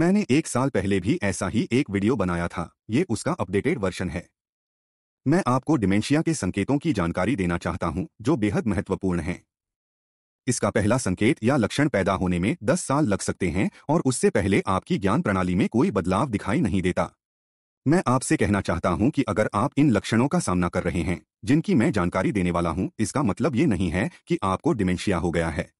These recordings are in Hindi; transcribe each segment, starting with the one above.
मैंने एक साल पहले भी ऐसा ही एक वीडियो बनाया था ये उसका अपडेटेड वर्षन है मैं आपको डिमेंशिया के संकेतों की जानकारी देना चाहता हूं जो बेहद महत्वपूर्ण हैं इसका पहला संकेत या लक्षण पैदा होने में 10 साल लग सकते हैं और उससे पहले आपकी ज्ञान प्रणाली में कोई बदलाव दिखाई नहीं देता मैं आपसे कहना चाहता हूं कि अगर आप इन लक्षणों का सामना कर रहे हैं जिनकी मैं जानकारी देने वाला हूं इसका मतलब ये नहीं है कि आपको डिमेंशिया हो गया है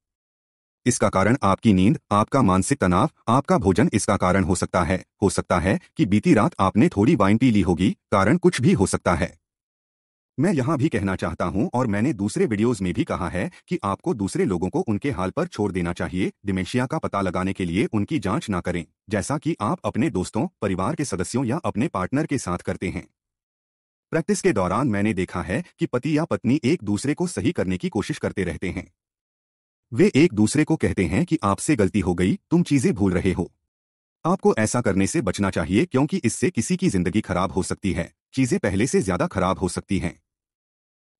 इसका कारण आपकी नींद आपका मानसिक तनाव आपका भोजन इसका कारण हो सकता है हो सकता है कि बीती रात आपने थोड़ी वाइन पी ली होगी कारण कुछ भी हो सकता है मैं यहां भी कहना चाहता हूं और मैंने दूसरे वीडियोस में भी कहा है कि आपको दूसरे लोगों को उनके हाल पर छोड़ देना चाहिए डिमेंशिया का पता लगाने के लिए उनकी जांच ना करें जैसा कि आप अपने दोस्तों परिवार के सदस्यों या अपने पार्टनर के साथ करते हैं प्रैक्टिस के दौरान मैंने देखा है कि पति या पत्नी एक दूसरे को सही करने की कोशिश करते रहते हैं वे एक दूसरे को कहते हैं कि आपसे गलती हो गई तुम चीजें भूल रहे हो आपको ऐसा करने से बचना चाहिए क्योंकि इससे किसी की जिंदगी खराब हो सकती है चीजें पहले से ज्यादा खराब हो सकती हैं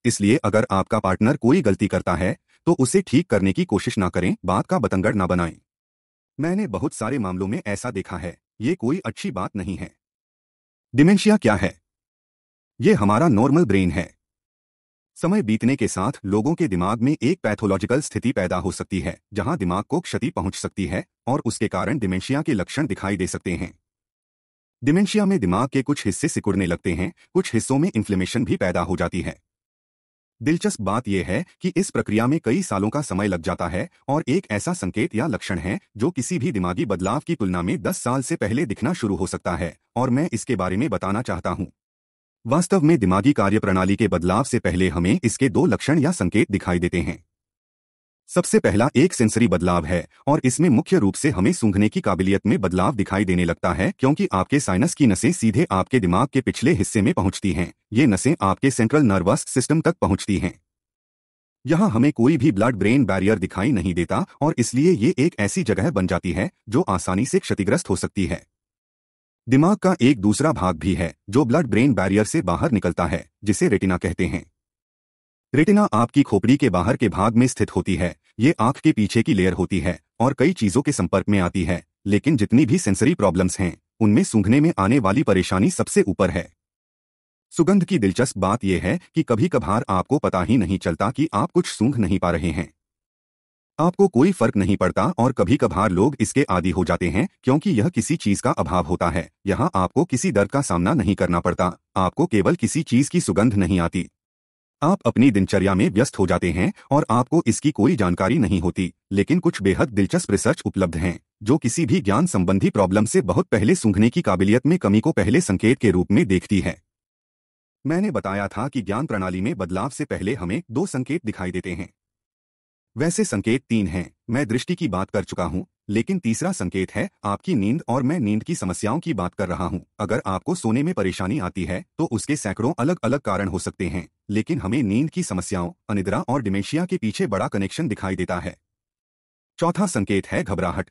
इसलिए अगर आपका पार्टनर कोई गलती करता है तो उसे ठीक करने की कोशिश ना करें बात का बतंगड़ ना बनाएं मैंने बहुत सारे मामलों में ऐसा देखा है ये कोई अच्छी बात नहीं है डिमेंशिया क्या है ये हमारा नॉर्मल ब्रेन है समय बीतने के साथ लोगों के दिमाग में एक पैथोलॉजिकल स्थिति पैदा हो सकती है जहां दिमाग को क्षति पहुंच सकती है और उसके कारण डिमेंशिया के लक्षण दिखाई दे सकते हैं डिमेंशिया में दिमाग के कुछ हिस्से सिकुड़ने लगते हैं कुछ हिस्सों में इन्फ्लेमेशन भी पैदा हो जाती है दिलचस्प बात यह है कि इस प्रक्रिया में कई सालों का समय लग जाता है और एक ऐसा संकेत या लक्षण है जो किसी भी दिमागी बदलाव की तुलना में 10 साल से पहले दिखना शुरू हो सकता है और मैं इसके बारे में बताना चाहता हूं वास्तव में दिमागी कार्यप्रणाली के बदलाव से पहले हमें इसके दो लक्षण या संकेत दिखाई देते हैं सबसे पहला एक सेंसरी बदलाव है और इसमें मुख्य रूप से हमें सूंघने की काबिलियत में बदलाव दिखाई देने लगता है क्योंकि आपके साइनस की नसें सीधे आपके दिमाग के पिछले हिस्से में पहुंचती हैं ये नसें आपके सेंट्रल नर्वस सिस्टम तक पहुंचती हैं यहाँ हमें कोई भी ब्लड ब्रेन बैरियर दिखाई नहीं देता और इसलिए ये एक ऐसी जगह बन जाती है जो आसानी से क्षतिग्रस्त हो सकती है दिमाग का एक दूसरा भाग भी है जो ब्लड ब्रेन बैरियर से बाहर निकलता है जिसे रेटिना कहते हैं रेटिना आपकी खोपड़ी के बाहर के भाग में स्थित होती है ये आंख के पीछे की लेयर होती है और कई चीजों के संपर्क में आती है लेकिन जितनी भी सेंसरी प्रॉब्लम्स हैं उनमें सूंघने में आने वाली परेशानी सबसे ऊपर है सुगंध की दिलचस्प बात यह है कि कभी कभार आपको पता ही नहीं चलता कि आप कुछ सूंघ नहीं पा रहे हैं आपको कोई फर्क नहीं पड़ता और कभी कभार लोग इसके आदि हो जाते हैं क्योंकि यह किसी चीज का अभाव होता है यहाँ आपको किसी दर्द का सामना नहीं करना पड़ता आपको केवल किसी चीज की सुगंध नहीं आती आप अपनी दिनचर्या में व्यस्त हो जाते हैं और आपको इसकी कोई जानकारी नहीं होती लेकिन कुछ बेहद दिलचस्प रिसर्च उपलब्ध हैं जो किसी भी ज्ञान संबंधी प्रॉब्लम से बहुत पहले सूंघने की काबिलियत में कमी को पहले संकेत के रूप में देखती है मैंने बताया था कि ज्ञान प्रणाली में बदलाव से पहले हमें दो संकेत दिखाई देते हैं वैसे संकेत तीन हैं मैं दृष्टि की बात कर चुका हूँ लेकिन तीसरा संकेत है आपकी नींद और मैं नींद की समस्याओं की बात कर रहा हूँ अगर आपको सोने में परेशानी आती है तो उसके सैकड़ों अलग अलग कारण हो सकते हैं लेकिन हमें नींद की समस्याओं अनिद्रा और डिमेशिया के पीछे बड़ा कनेक्शन दिखाई देता है चौथा संकेत है घबराहट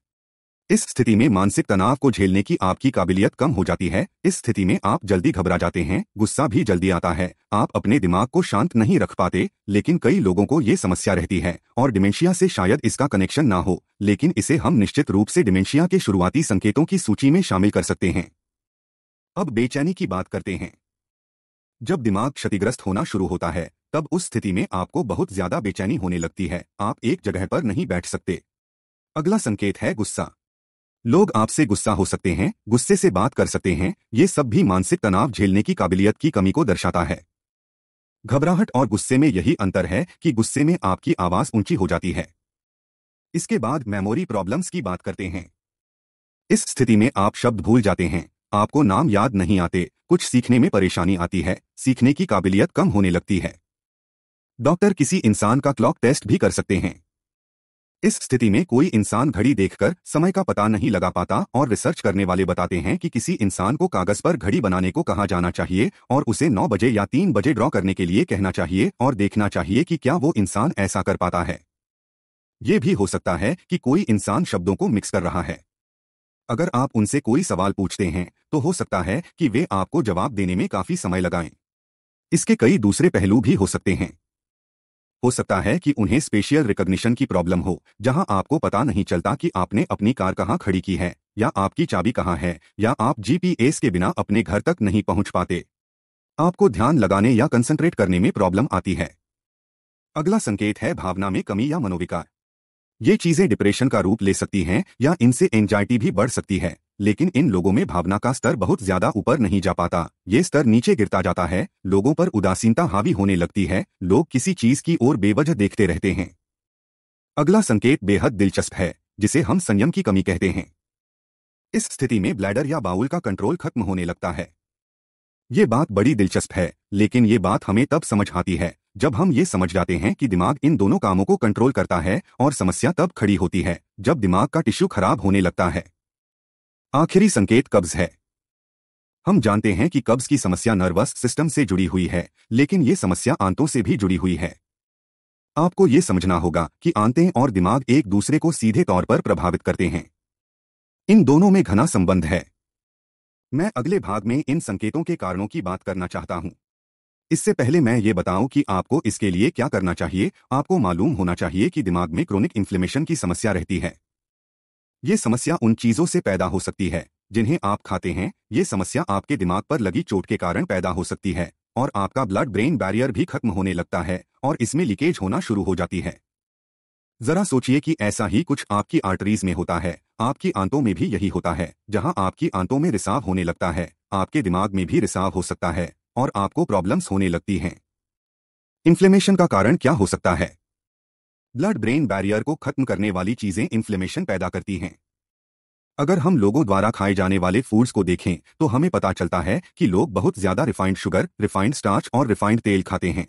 इस स्थिति में मानसिक तनाव को झेलने की आपकी काबिलियत कम हो जाती है इस स्थिति में आप जल्दी घबरा जाते हैं गुस्सा भी जल्दी आता है आप अपने दिमाग को शांत नहीं रख पाते लेकिन कई लोगों को ये समस्या रहती है और डिमेंशिया से शायद इसका कनेक्शन ना हो लेकिन इसे हम निश्चित रूप से डिमेंशिया के शुरुआती संकेतों की सूची में शामिल कर सकते हैं अब बेचैनी की बात करते हैं जब दिमाग क्षतिग्रस्त होना शुरू होता है तब उस स्थिति में आपको बहुत ज्यादा बेचैनी होने लगती है आप एक जगह पर नहीं बैठ सकते अगला संकेत है गुस्सा लोग आपसे गुस्सा हो सकते हैं गुस्से से बात कर सकते हैं ये सब भी मानसिक तनाव झेलने की काबिलियत की कमी को दर्शाता है घबराहट और गुस्से में यही अंतर है कि गुस्से में आपकी आवाज ऊंची हो जाती है इसके बाद मेमोरी प्रॉब्लम्स की बात करते हैं इस स्थिति में आप शब्द भूल जाते हैं आपको नाम याद नहीं आते कुछ सीखने में परेशानी आती है सीखने की काबिलियत कम होने लगती है डॉक्टर किसी इंसान का क्लॉक टेस्ट भी कर सकते हैं इस स्थिति में कोई इंसान घड़ी देखकर समय का पता नहीं लगा पाता और रिसर्च करने वाले बताते हैं कि किसी इंसान को कागज पर घड़ी बनाने को कहा जाना चाहिए और उसे 9 बजे या 3 बजे ड्रॉ करने के लिए कहना चाहिए और देखना चाहिए कि क्या वो इंसान ऐसा कर पाता है ये भी हो सकता है कि कोई इंसान शब्दों को मिक्स कर रहा है अगर आप उनसे कोई सवाल पूछते हैं तो हो सकता है कि वे आपको जवाब देने में काफी समय लगाएं इसके कई दूसरे पहलू भी हो सकते हैं हो सकता है कि उन्हें स्पेशियल रिकॉग्निशन की प्रॉब्लम हो जहां आपको पता नहीं चलता कि आपने अपनी कार कहां खड़ी की है या आपकी चाबी कहां है या आप जीपीएस के बिना अपने घर तक नहीं पहुंच पाते आपको ध्यान लगाने या कंसंट्रेट करने में प्रॉब्लम आती है अगला संकेत है भावना में कमी या मनोविकार ये चीजें डिप्रेशन का रूप ले सकती हैं या इनसे एंजाइटी भी बढ़ सकती है लेकिन इन लोगों में भावना का स्तर बहुत ज्यादा ऊपर नहीं जा पाता ये स्तर नीचे गिरता जाता है लोगों पर उदासीनता हावी होने लगती है लोग किसी चीज की ओर बेवजह देखते रहते हैं अगला संकेत बेहद दिलचस्प है जिसे हम संयम की कमी कहते हैं इस स्थिति में ब्लैडर या बाउल का कंट्रोल खत्म होने लगता है ये बात बड़ी दिलचस्प है लेकिन ये बात हमें तब समझ आती है जब हम ये समझ जाते हैं कि दिमाग इन दोनों कामों को कंट्रोल करता है और समस्या तब खड़ी होती है जब दिमाग का टिश्यू खराब होने लगता है आखिरी संकेत कब्ज है हम जानते हैं कि कब्ज की समस्या नर्वस सिस्टम से जुड़ी हुई है लेकिन ये समस्या आंतों से भी जुड़ी हुई है आपको ये समझना होगा कि आंतें और दिमाग एक दूसरे को सीधे तौर पर प्रभावित करते हैं इन दोनों में घना संबंध है मैं अगले भाग में इन संकेतों के कारणों की बात करना चाहता हूं इससे पहले मैं ये बताऊं कि आपको इसके लिए क्या करना चाहिए आपको मालूम होना चाहिए कि दिमाग में क्रोनिक इन्फ्लेमेशन की समस्या रहती है ये समस्या उन चीजों से पैदा हो सकती है जिन्हें आप खाते हैं ये समस्या आपके दिमाग पर लगी चोट के कारण पैदा हो सकती है और आपका ब्लड ब्रेन बैरियर भी खत्म होने लगता है और इसमें लीकेज होना शुरू हो जाती है जरा सोचिए कि ऐसा ही कुछ आपकी आर्टरीज में होता है आपकी आंतों में भी यही होता है जहां आपकी आंतों में रिसाव होने लगता है आपके दिमाग में भी रिसाव हो सकता है और आपको प्रॉब्लम्स होने लगती हैं इन्फ्लेमेशन का कारण क्या हो सकता है ब्लड ब्रेन बैरियर को खत्म करने वाली चीजें इन्फ्लेमेशन पैदा करती हैं अगर हम लोगों द्वारा खाए जाने वाले फूड्स को देखें तो हमें पता चलता है कि लोग बहुत ज्यादा रिफाइंड शुगर रिफाइंड स्टार्च और रिफाइंड तेल खाते हैं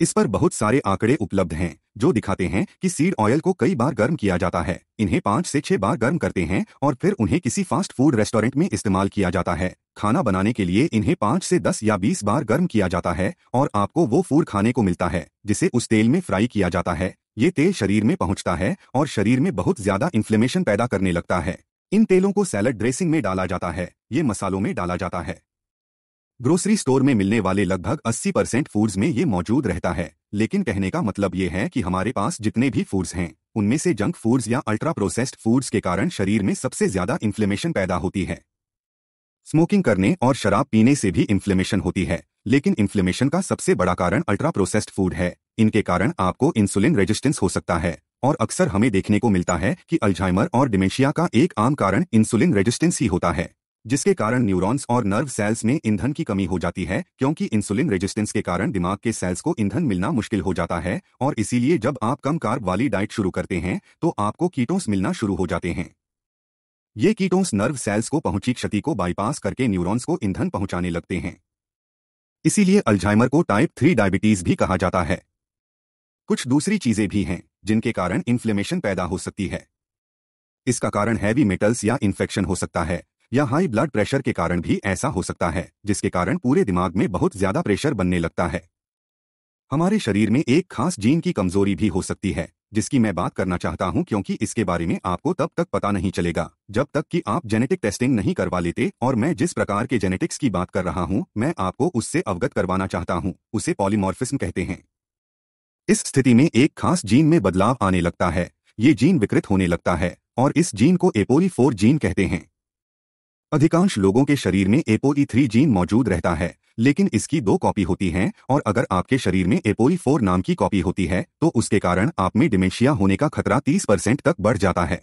इस पर बहुत सारे आंकड़े उपलब्ध हैं जो दिखाते हैं कि सीड ऑयल को कई बार गर्म किया जाता है इन्हें पाँच से छह बार गर्म करते हैं और फिर उन्हें किसी फास्ट फूड रेस्टोरेंट में इस्तेमाल किया जाता है खाना बनाने के लिए इन्हें पाँच से दस या बीस बार गर्म किया जाता है और आपको वो फूर खाने को मिलता है जिसे उस तेल में फ्राई किया जाता है ये तेल शरीर में पहुंचता है और शरीर में बहुत ज्यादा इन्फ्लेमेशन पैदा करने लगता है इन तेलों को सैलड ड्रेसिंग में डाला जाता है ये मसालों में डाला जाता है ग्रोसरी स्टोर में मिलने वाले लगभग 80 परसेंट फूड्स में ये मौजूद रहता है लेकिन कहने का मतलब ये है कि हमारे पास जितने भी फूड्स हैं उनमें से जंक फूड्स या अल्ट्रा प्रोसेस्ड फूड्स के कारण शरीर में सबसे ज्यादा इन्फ्लेमेशन पैदा होती है स्मोकिंग करने और शराब पीने से भी इन्फ्लेमेशन होती है लेकिन इन्फ्लेमेशन का सबसे बड़ा कारण अल्ट्रा प्रोसेस्ड फूड है इनके कारण आपको इंसुलिन रेजिस्टेंस हो सकता है और अक्सर हमें देखने को मिलता है कि अल्जाइमर और डिमेंशिया का एक आम कारण इंसुलिन रेजिस्टेंस ही होता है जिसके कारण न्यूरॉन्स और नर्व सेल्स में ईंधन की कमी हो जाती है क्योंकि इंसुलिन रेजिस्टेंस के कारण दिमाग के सेल्स को ईंधन मिलना मुश्किल हो जाता है और इसीलिए जब आप कम कार्ब वाली डाइट शुरू करते हैं तो आपको कीटोस मिलना शुरू हो जाते हैं ये कीटोन्स नर्व सेल्स को पहुंची क्षति को बाईपास करके न्यूरॉन्स को ईंधन पहुंचाने लगते हैं इसीलिए अल्जाइमर को टाइप थ्री डायबिटीज भी कहा जाता है कुछ दूसरी चीजें भी हैं जिनके कारण इन्फ्लेमेशन पैदा हो सकती है इसका कारण हैवी मेटल्स या इन्फेक्शन हो सकता है या हाई ब्लड प्रेशर के कारण भी ऐसा हो सकता है जिसके कारण पूरे दिमाग में बहुत ज्यादा प्रेशर बनने लगता है हमारे शरीर में एक खास जीन की कमजोरी भी हो सकती है जिसकी मैं बात करना चाहता हूं क्योंकि इसके बारे में आपको तब तक पता नहीं चलेगा जब तक कि आप जेनेटिक टेस्टिंग नहीं करवा लेते और मैं जिस प्रकार के जेनेटिक्स की बात कर रहा हूं मैं आपको उससे अवगत करवाना चाहता हूं उसे पॉलीमॉर्फिज्म कहते हैं इस स्थिति में एक खास जीन में बदलाव आने लगता है ये जीन विकृत होने लगता है और इस जीन को एपोई जीन कहते हैं अधिकांश लोगों के शरीर में एपोई जीन मौजूद रहता है लेकिन इसकी दो कॉपी होती हैं और अगर आपके शरीर में एपोई फोर नाम की कॉपी होती है तो उसके कारण आप में डिमेंशिया होने का खतरा 30 परसेंट तक बढ़ जाता है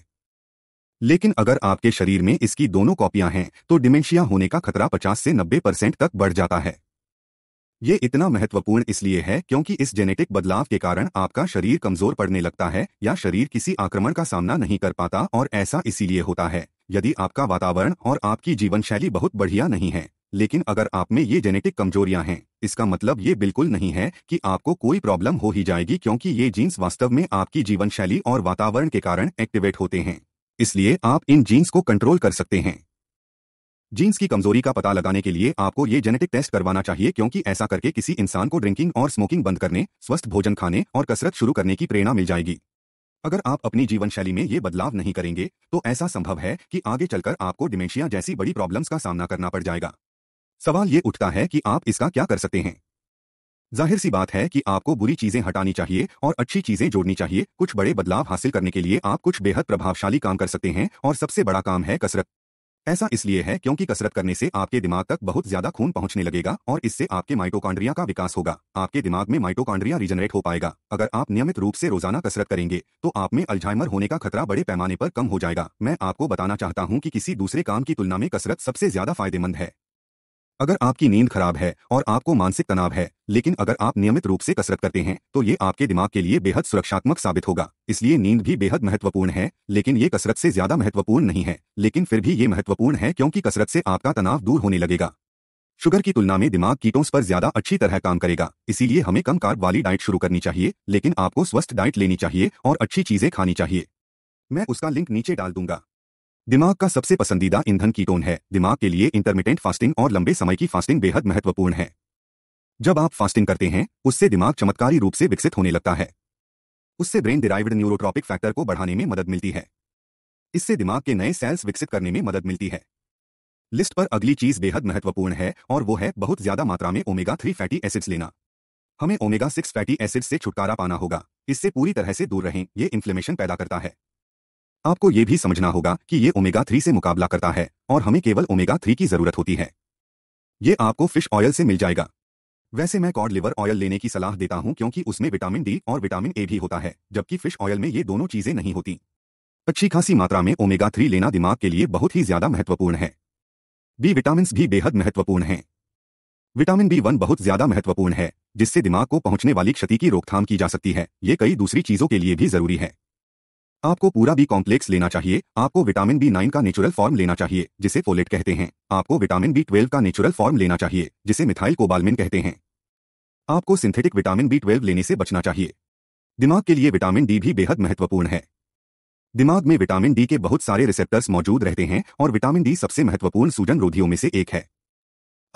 लेकिन अगर आपके शरीर में इसकी दोनों कॉपियां हैं तो डिमेंशिया होने का खतरा 50 से 90 परसेंट तक बढ़ जाता है ये इतना महत्वपूर्ण इसलिए है क्योंकि इस जेनेटिक बदलाव के कारण आपका शरीर कमजोर पड़ने लगता है या शरीर किसी आक्रमण का सामना नहीं कर पाता और ऐसा इसीलिए होता है यदि आपका वातावरण और आपकी जीवन शैली बहुत बढ़िया नहीं है लेकिन अगर आप में ये जेनेटिक कमजोरियां हैं इसका मतलब ये बिल्कुल नहीं है कि आपको कोई प्रॉब्लम हो ही जाएगी क्योंकि ये जीन्स वास्तव में आपकी जीवन शैली और वातावरण के कारण एक्टिवेट होते हैं इसलिए आप इन जीन्स को कंट्रोल कर सकते हैं जीन्स की कमजोरी का पता लगाने के लिए आपको ये जेनेटिक टेस्ट करवाना चाहिए क्योंकि ऐसा करके किसी इंसान को ड्रिंकिंग और स्मोकिंग बंद करने स्वस्थ भोजन खाने और कसरत शुरू करने की प्रेरणा मिल जाएगी अगर आप अपनी जीवन शैली में ये बदलाव नहीं करेंगे तो ऐसा संभव है कि आगे चलकर आपको डिमेंशिया जैसी बड़ी प्रॉब्लम्स का सामना करना पड़ जाएगा सवाल ये उठता है कि आप इसका क्या कर सकते हैं जाहिर सी बात है कि आपको बुरी चीजें हटानी चाहिए और अच्छी चीजें जोड़नी चाहिए कुछ बड़े बदलाव हासिल करने के लिए आप कुछ बेहद प्रभावशाली काम कर सकते हैं और सबसे बड़ा काम है कसरत ऐसा इसलिए है क्योंकि कसरत करने से आपके दिमाग तक बहुत ज्यादा खून पहुंचने लगेगा और इससे आपके माइटोकांड्रिया का विकास होगा आपके दिमाग में माइटोकांड्रिया रिजनरेट हो पाएगा अगर आप नियमित रूप से रोजाना कसरत करेंगे तो आप में अल्जाइमर होने का खतरा बड़े पैमाने पर कम हो जाएगा मैं आपको बताना चाहता हूँ कि किसी दूसरे काम की तुलना में कसरत सबसे ज्यादा फायदेमंद है अगर आपकी नींद खराब है और आपको मानसिक तनाव है लेकिन अगर आप नियमित रूप से कसरत करते हैं तो ये आपके दिमाग के लिए बेहद सुरक्षात्मक साबित होगा इसलिए नींद भी बेहद महत्वपूर्ण है लेकिन ये कसरत से ज्यादा महत्वपूर्ण नहीं है लेकिन फिर भी ये महत्वपूर्ण है क्योंकि कसरत से आपका तनाव दूर होने लगेगा शुगर की तुलना में दिमाग कीटों पर ज्यादा अच्छी तरह काम करेगा इसीलिए हमें कम कार्ब वाली डाइट शुरू करनी चाहिए लेकिन आपको स्वस्थ डाइट लेनी चाहिए और अच्छी चीजें खानी चाहिए मैं उसका लिंक नीचे डाल दूंगा दिमाग का सबसे पसंदीदा ईंधन कीटोन है दिमाग के लिए इंटरमीडियंट फास्टिंग और लंबे समय की फास्टिंग बेहद महत्वपूर्ण है जब आप फास्टिंग करते हैं उससे दिमाग चमत्कारी रूप से विकसित होने लगता है उससे ब्रेन डिराइव्ड न्यूरोट्रॉपिक फैक्टर को बढ़ाने में मदद मिलती है इससे दिमाग के नए सेल्स विकसित करने में मदद मिलती है लिस्ट पर अगली चीज बेहद महत्वपूर्ण है और वो है बहुत ज्यादा मात्रा में ओमेगा थ्री फैटी एसिड्स लेना हमें ओमेगा सिक्स फैटी एसिड से छुटकारा पाना होगा इससे पूरी तरह से दूर रहें ये इन्फ्लेमेशन पैदा करता है आपको ये भी समझना होगा कि ये ओमेगा थ्री से मुकाबला करता है और हमें केवल ओमेगा थ्री की जरूरत होती है ये आपको फिश ऑयल से मिल जाएगा वैसे मैं कॉड लिवर ऑयल लेने की सलाह देता हूं क्योंकि उसमें विटामिन डी और विटामिन ए भी होता है जबकि फिश ऑयल में ये दोनों चीजें नहीं होती अच्छी खासी मात्रा में ओमेगा थ्री लेना दिमाग के लिए बहुत ही ज्यादा महत्वपूर्ण है बी विटामिन भी बेहद महत्वपूर्ण है विटामिन बी वन बहुत ज्यादा महत्वपूर्ण है जिससे दिमाग को पहुंचने वाली क्षति की रोकथाम की जा सकती है ये कई दूसरी चीजों के लिए भी जरूरी है आपको पूरा बी कॉम्प्लेक्स लेना चाहिए आपको विटामिन बी नाइन का नेचुरल फॉर्म लेना चाहिए जिसे फोलेट कहते हैं आपको विटामिन बी ट्वेल्व का नेचुरल फॉर्म लेना चाहिए जिसे मिथाइल कोबालमिन कहते हैं आपको सिंथेटिक विटामिन बी ट्वेल्व लेने से बचना चाहिए दिमाग के लिए विटामिन डी भी बेहद महत्वपूर्ण है दिमाग में विटामिन डी के बहुत सारे रिसेप्टर्स मौजूद रहते हैं और विटामिन डी सबसे महत्वपूर्ण सूजन रोधियों में से एक है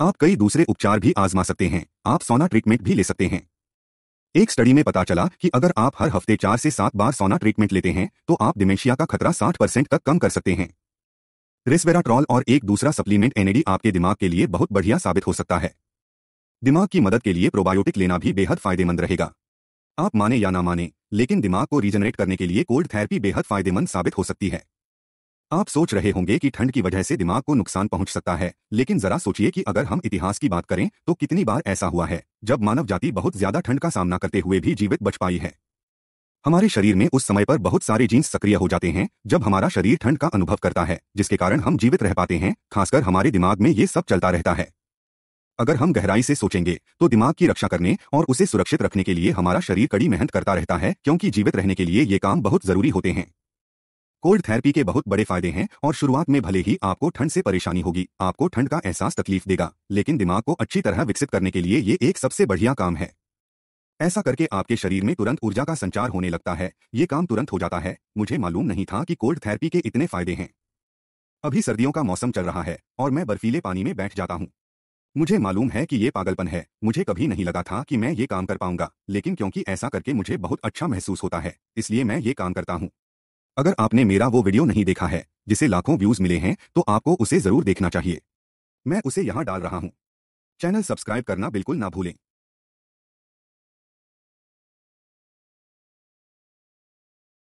आप कई दूसरे उपचार भी आजमा सकते हैं आप सोना ट्रीटमेंट भी ले सकते हैं एक स्टडी में पता चला कि अगर आप हर हफ्ते चार से सात बार सोना ट्रीटमेंट लेते हैं तो आप डिमेंशिया का खतरा 60 परसेंट तक कम कर सकते हैं रिस्वेराट्रॉल और एक दूसरा सप्लीमेंट एनएडी आपके दिमाग के लिए बहुत बढ़िया साबित हो सकता है दिमाग की मदद के लिए प्रोबायोटिक लेना भी बेहद फायदेमंद रहेगा आप माने या ना माने लेकिन दिमाग को रिजनरेट करने के लिए कोल्ड थेरेपी बेहद फायदेमंद साबित हो सकती है आप सोच रहे होंगे कि ठंड की वजह से दिमाग को नुकसान पहुंच सकता है लेकिन जरा सोचिए कि अगर हम इतिहास की बात करें तो कितनी बार ऐसा हुआ है जब मानव जाति बहुत ज्यादा ठंड का सामना करते हुए भी जीवित बच पाई है हमारे शरीर में उस समय पर बहुत सारे जीन्स सक्रिय हो जाते हैं जब हमारा शरीर ठंड का अनुभव करता है जिसके कारण हम जीवित रह पाते हैं खासकर हमारे दिमाग में ये सब चलता रहता है अगर हम गहराई से सोचेंगे तो दिमाग की रक्षा करने और उसे सुरक्षित रखने के लिए हमारा शरीर कड़ी मेहनत करता रहता है क्योंकि जीवित रहने के लिए ये काम बहुत जरूरी होते हैं कोल्ड थेरेपी के बहुत बड़े फायदे हैं और शुरुआत में भले ही आपको ठंड से परेशानी होगी आपको ठंड का एहसास तकलीफ देगा लेकिन दिमाग को अच्छी तरह विकसित करने के लिए ये एक सबसे बढ़िया काम है ऐसा करके आपके शरीर में तुरंत ऊर्जा का संचार होने लगता है ये काम तुरंत हो जाता है मुझे मालूम नहीं था कि कोल्ड थेरेपी के इतने फायदे हैं अभी सर्दियों का मौसम चल रहा है और मैं बर्फीले पानी में बैठ जाता हूँ मुझे मालूम है कि ये पागलपन है मुझे कभी नहीं लगा था कि मैं ये काम कर पाऊंगा लेकिन क्योंकि ऐसा करके मुझे बहुत अच्छा महसूस होता है इसलिए मैं ये काम करता हूँ अगर आपने मेरा वो वीडियो नहीं देखा है जिसे लाखों व्यूज मिले हैं तो आपको उसे जरूर देखना चाहिए मैं उसे यहाँ डाल रहा हूँ चैनल सब्सक्राइब करना बिल्कुल ना भूलें